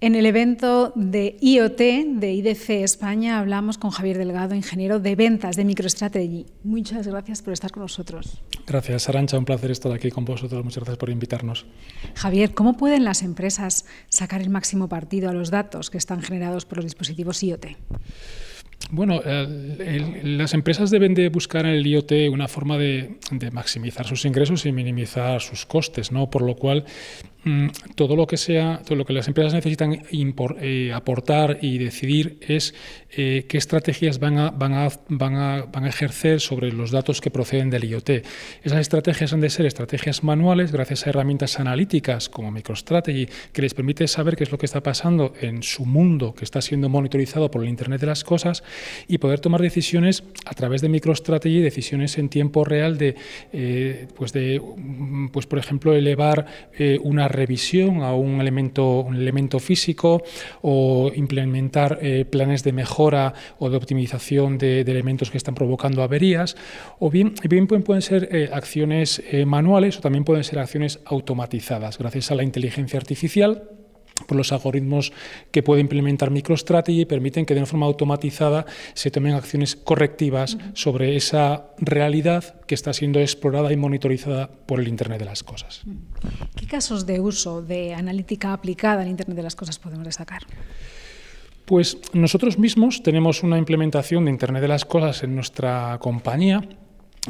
En el evento de IoT de IDC España hablamos con Javier Delgado, ingeniero de ventas de MicroStrategy. Muchas gracias por estar con nosotros. Gracias, Arancha. Un placer estar aquí con vosotros. Muchas gracias por invitarnos. Javier, ¿cómo pueden las empresas sacar el máximo partido a los datos que están generados por los dispositivos IoT? Bueno, eh, las empresas deben de buscar en el IoT una forma de, de maximizar sus ingresos y minimizar sus costes, ¿no? Por lo cual Mm, todo lo que sea, todo lo que las empresas necesitan eh, aportar y decidir es eh, qué estrategias van a, van, a, ejercer sobre los datos que proceden del IoT. Esas estrategias han de ser estrategias manuales gracias a herramientas analíticas como MicroStrategy, que les permite saber qué es lo que está pasando en su mundo que está siendo monitorizado por el Internet de las Cosas y poder tomar decisiones a través de MicroStrategy, decisiones en tiempo real de, eh, pues de mm, pues por ejemplo, elevar una revisión a un elemento, un elemento físico o implementar eh, planes de mejora o de optimización de, elementos que están provocando averías, o bien, bien pueden, ser eh, acciones eh, manuales o también pueden ser acciones automatizadas gracias a la inteligencia artificial por los algoritmos que puede implementar MicroStrategy permiten que de una forma automatizada se tomen acciones correctivas sobre esa realidad que está siendo explorada y monitorizada por el Internet de las Cosas. ¿Qué casos de uso de analítica aplicada al Internet de las Cosas podemos destacar? Pues nosotros mismos tenemos una implementación de Internet de las Cosas en nuestra compañía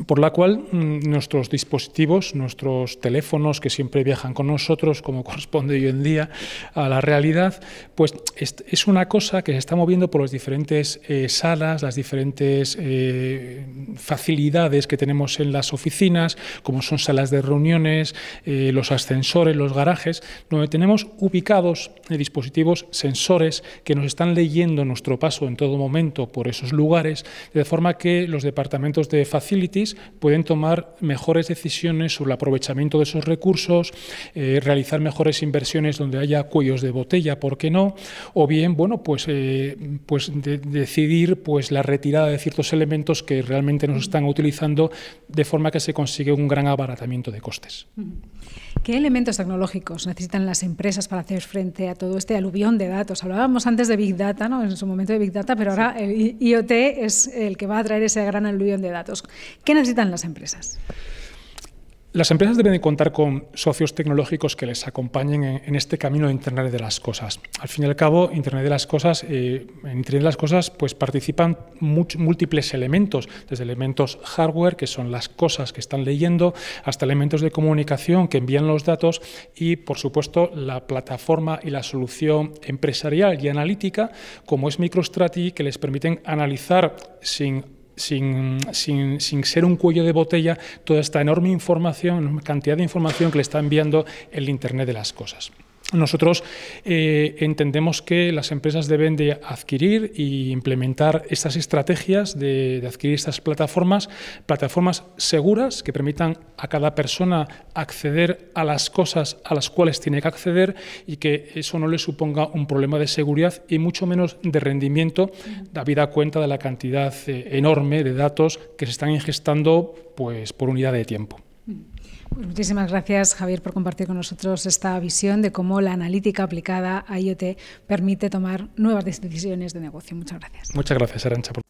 por la cual mm, nuestros dispositivos, nuestros teléfonos que siempre viajan con nosotros, como corresponde hoy en día a la realidad, pues es una cosa que se está moviendo por las diferentes eh, salas, las diferentes eh, facilidades que tenemos en las oficinas, como son salas de reuniones, eh, los ascensores, los garajes, donde tenemos ubicados dispositivos, sensores que nos están leyendo nuestro paso en todo momento por esos lugares, de forma que los departamentos de facilities pueden tomar mejores decisiones sobre el aprovechamiento de esos recursos, eh, realizar mejores inversiones donde haya cuellos de botella, ¿por qué no? O bien, bueno, pues, eh, pues decidir pues, la retirada de ciertos elementos que realmente nos están utilizando de forma que se consigue un gran abaratamiento de costes. ¿Qué elementos tecnológicos necesitan las empresas para hacer frente a todo este aluvión de datos? Hablábamos antes de Big Data, ¿no? en su momento de Big Data, pero ahora el IoT es el que va a traer ese gran aluvión de datos necesitan las empresas? Las empresas deben contar con socios tecnológicos que les acompañen en, este camino de Internet de las cosas. Al fin y al cabo, Internet de las cosas, eh, en Internet de las cosas, pues participan múltiples elementos, desde elementos hardware, que son las cosas que están leyendo, hasta elementos de comunicación que envían los datos y, por supuesto, la plataforma y la solución empresarial y analítica, como es MicroStrategy, que les permiten analizar sin sin, ser un cuello de botella toda esta enorme información, cantidad de información que le está enviando el Internet de las cosas. Nosotros eh, entendemos que las empresas deben de adquirir e implementar estas estrategias de, adquirir estas plataformas, plataformas seguras que permitan a cada persona acceder a las cosas a las cuales tiene que acceder y que eso no le suponga un problema de seguridad y mucho menos de rendimiento, habida cuenta de la cantidad eh, enorme de datos que se están ingestando pues, por unidad de tiempo. Pues muchísimas gracias, Javier, por compartir con nosotros esta visión de cómo la analítica aplicada a IoT permite tomar nuevas decisiones de negocio. Muchas gracias. Muchas gracias, Arancha.